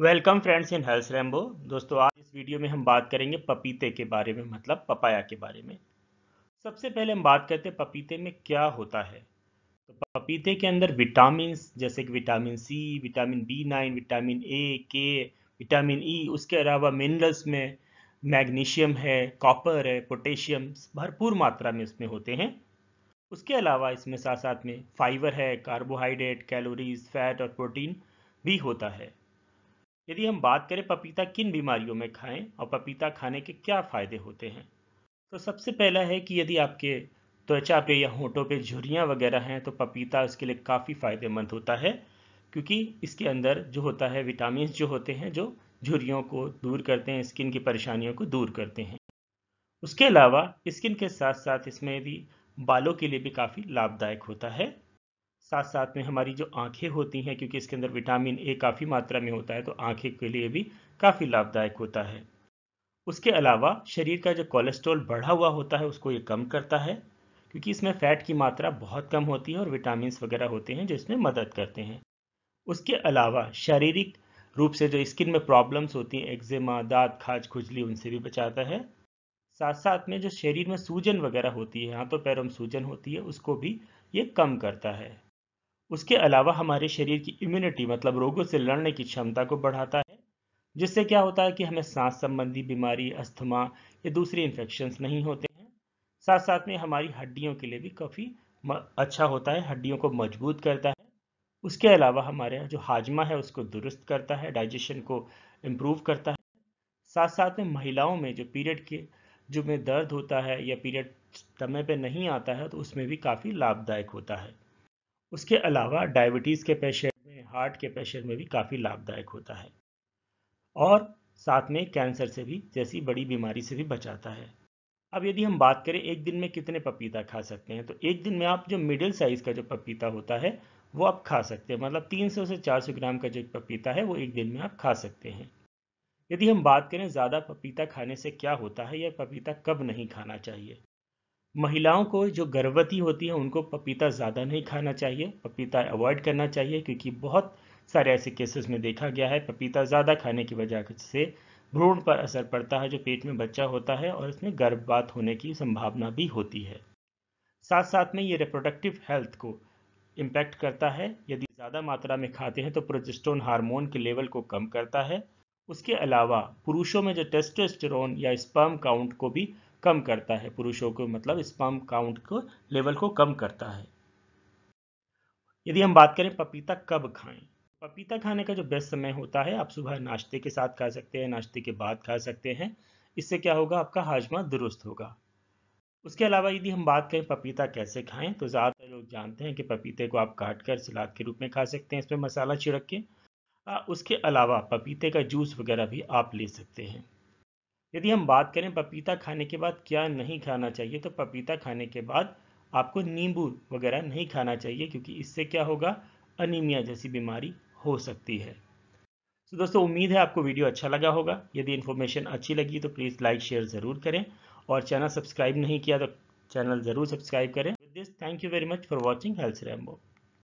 welcome friends in Health Rambo दोस्तों आज इस वीडियो में हम बात करेंगे पपीते के बारे में मतलब पपाया के बारे में सबसे पहले हम बात करते हैं पपीते में क्या होता है तो पपीते के अंदर विटामिन जैसे कि vitamin C vitamin B nine vitamin A के विटामिन ई e, उसके अलावा मिनरल्स में मैग्नीशियम है कॉपर है पोटेशियम भरपूर मात्रा में इसमें होते हैं उसके अलावा इसमें साथ साथ में फाइबर है कार्बोहाइड्रेट कैलोरीज फैट और प्रोटीन भी होता है यदि हम बात करें पपीता किन बीमारियों में खाएं और पपीता खाने के क्या फ़ायदे होते हैं तो सबसे पहला है कि यदि आपके त्वचा पे या होठों पे झुरियाँ वगैरह हैं तो पपीता इसके लिए काफ़ी फ़ायदेमंद होता है क्योंकि इसके अंदर जो होता है विटामिन जो होते हैं जो झुरियों को दूर करते हैं स्किन की परेशानियों को दूर करते हैं उसके अलावा स्किन के साथ साथ इसमें यदि बालों के लिए भी काफ़ी लाभदायक होता है साथ साथ में हमारी जो आंखें होती हैं क्योंकि इसके अंदर विटामिन ए काफ़ी मात्रा में होता है तो आंखें के लिए भी काफ़ी लाभदायक होता है उसके अलावा शरीर का जो कोलेस्ट्रॉल बढ़ा हुआ होता है उसको ये कम करता है क्योंकि इसमें फैट की मात्रा बहुत कम होती है और विटामिन वगैरह होते हैं जो इसमें मदद करते हैं उसके अलावा शारीरिक रूप से जो स्किन में प्रॉब्लम्स होती हैं एक्जिमा दाद खाज खुजली उनसे भी बचाता है साथ साथ में जो शरीर में सूजन वगैरह होती है हाथों पैरों में सूजन होती है उसको भी ये कम करता है उसके अलावा हमारे शरीर की इम्यूनिटी मतलब रोगों से लड़ने की क्षमता को बढ़ाता है जिससे क्या होता है कि हमें सांस संबंधी बीमारी अस्थमा या दूसरी इन्फेक्शंस नहीं होते हैं साथ साथ में हमारी हड्डियों के लिए भी काफ़ी अच्छा होता है हड्डियों को मजबूत करता है उसके अलावा हमारे जो हाजमा है उसको दुरुस्त करता है डाइजेशन को इम्प्रूव करता है साथ साथ में महिलाओं में जो पीरियड के जो में दर्द होता है या पीरियड समय पे नहीं आता है तो उसमें भी काफ़ी लाभदायक होता है उसके अलावा डायबिटीज़ के पेशेंट में हार्ट के पेशेंट में भी काफ़ी लाभदायक होता है और साथ में कैंसर से भी जैसी बड़ी बीमारी से भी बचाता है अब यदि हम बात करें एक दिन में कितने पपीता खा सकते हैं तो एक दिन में आप जो मिडिल साइज़ का जो पपीता होता है वो आप खा सकते हैं मतलब 300 से 400 ग्राम का जो पपीता है वो एक दिन में आप खा सकते हैं यदि हम बात करें ज़्यादा पपीता खाने से क्या होता है या पपीता कब नहीं खाना चाहिए महिलाओं को जो गर्भवती होती है उनको पपीता ज़्यादा नहीं खाना चाहिए पपीता अवॉइड करना चाहिए क्योंकि बहुत सारे ऐसे केसेस में देखा गया है पपीता ज़्यादा खाने की वजह से भ्रूण पर असर पड़ता है जो पेट में बच्चा होता है और इसमें गर्भपात होने की संभावना भी होती है साथ साथ में ये रिप्रोडक्टिव हेल्थ को इम्पैक्ट करता है यदि ज़्यादा मात्रा में खाते हैं तो प्रोजेस्टोन हार्मोन के लेवल को कम करता है उसके अलावा पुरुषों में जो टेस्टोस्टेरोन या स्पर्म काउंट को भी कम करता है पुरुषों को मतलब स्पर्म काउंट को लेवल को कम करता है यदि हम बात करें पपीता कब खाएं पपीता खाने का जो बेस्ट समय होता है आप सुबह नाश्ते के साथ खा सकते हैं नाश्ते के बाद खा सकते हैं इससे क्या होगा आपका हाजमा दुरुस्त होगा उसके अलावा यदि हम बात करें पपीता कैसे खाएं तो ज़्यादातर लोग जानते हैं कि पपीते को आप काट कर सलाद के रूप में खा सकते हैं इसमें मसाला छिड़क के आ, उसके अलावा पपीते का जूस वगैरह भी आप ले सकते हैं यदि हम बात करें पपीता खाने के बाद क्या नहीं खाना चाहिए तो पपीता खाने के बाद आपको नींबू वगैरह नहीं खाना चाहिए क्योंकि इससे क्या होगा अनिमिया जैसी बीमारी हो सकती है तो दोस्तों उम्मीद है आपको वीडियो अच्छा लगा होगा यदि इन्फॉर्मेशन अच्छी लगी तो प्लीज़ लाइक शेयर ज़रूर करें और चैनल सब्सक्राइब नहीं किया तो चैनल ज़रूर सब्सक्राइब करें this thank you very much for watching Health Rambo